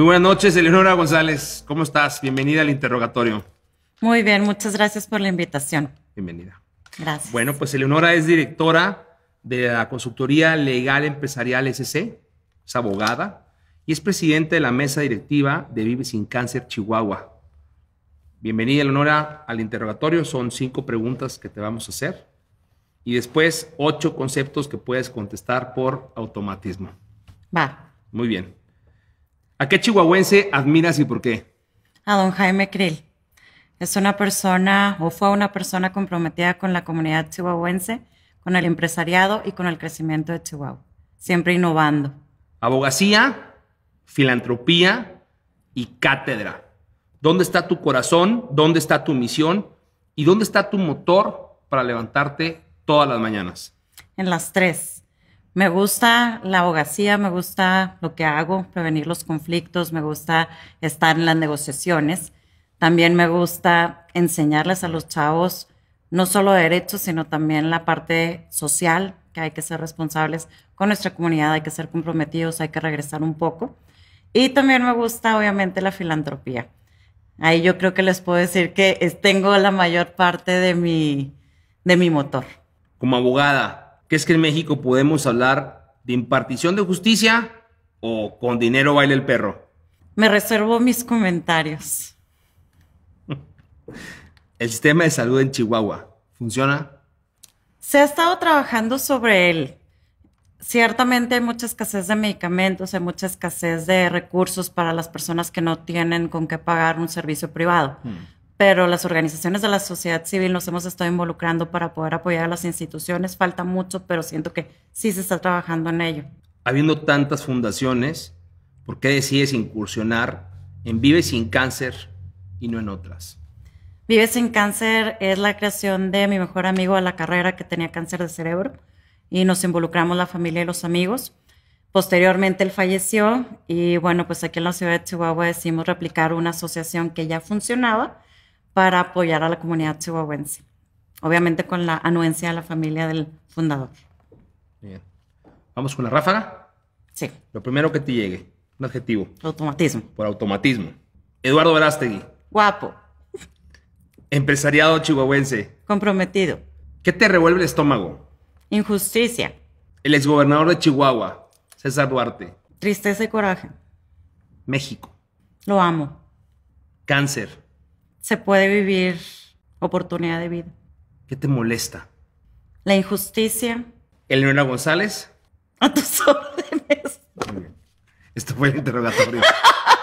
Muy buenas noches, Eleonora González. ¿Cómo estás? Bienvenida al interrogatorio. Muy bien, muchas gracias por la invitación. Bienvenida. Gracias. Bueno, pues Eleonora es directora de la consultoría legal empresarial SC, es abogada y es presidente de la mesa directiva de Vive Sin Cáncer Chihuahua. Bienvenida, Eleonora, al interrogatorio. Son cinco preguntas que te vamos a hacer y después ocho conceptos que puedes contestar por automatismo. Va. Muy bien. ¿A qué chihuahuense admiras y por qué? A don Jaime Krill. Es una persona o fue una persona comprometida con la comunidad chihuahuense, con el empresariado y con el crecimiento de Chihuahua, siempre innovando. Abogacía, filantropía y cátedra. ¿Dónde está tu corazón? ¿Dónde está tu misión? ¿Y dónde está tu motor para levantarte todas las mañanas? En las tres me gusta la abogacía, me gusta lo que hago, prevenir los conflictos, me gusta estar en las negociaciones. También me gusta enseñarles a los chavos no solo derechos, sino también la parte social, que hay que ser responsables con nuestra comunidad, hay que ser comprometidos, hay que regresar un poco. Y también me gusta, obviamente, la filantropía. Ahí yo creo que les puedo decir que tengo la mayor parte de mi, de mi motor. Como abogada, ¿Qué es que en México podemos hablar de impartición de justicia o con dinero baila el perro. Me reservo mis comentarios. El sistema de salud en Chihuahua, ¿funciona? Se ha estado trabajando sobre él. Ciertamente hay mucha escasez de medicamentos, hay mucha escasez de recursos para las personas que no tienen con qué pagar un servicio privado. Hmm pero las organizaciones de la sociedad civil nos hemos estado involucrando para poder apoyar a las instituciones. Falta mucho, pero siento que sí se está trabajando en ello. Habiendo tantas fundaciones, ¿por qué decides incursionar en Vive sin Cáncer y no en otras? Vive sin Cáncer es la creación de mi mejor amigo a la carrera que tenía cáncer de cerebro y nos involucramos la familia y los amigos. Posteriormente él falleció y bueno, pues aquí en la ciudad de Chihuahua decidimos replicar una asociación que ya funcionaba para apoyar a la comunidad chihuahuense. Obviamente con la anuencia de la familia del fundador. Bien. Vamos con la ráfaga. Sí. Lo primero que te llegue, un adjetivo. Automatismo. Por automatismo. Eduardo Verástegui. Guapo. Empresariado chihuahuense. Comprometido. ¿Qué te revuelve el estómago? Injusticia. El exgobernador de Chihuahua, César Duarte. Tristeza y coraje. México. Lo amo. Cáncer se puede vivir oportunidad de vida. ¿Qué te molesta? La injusticia. ¿El Nuno González. A tus órdenes. Esto fue el interrogatorio.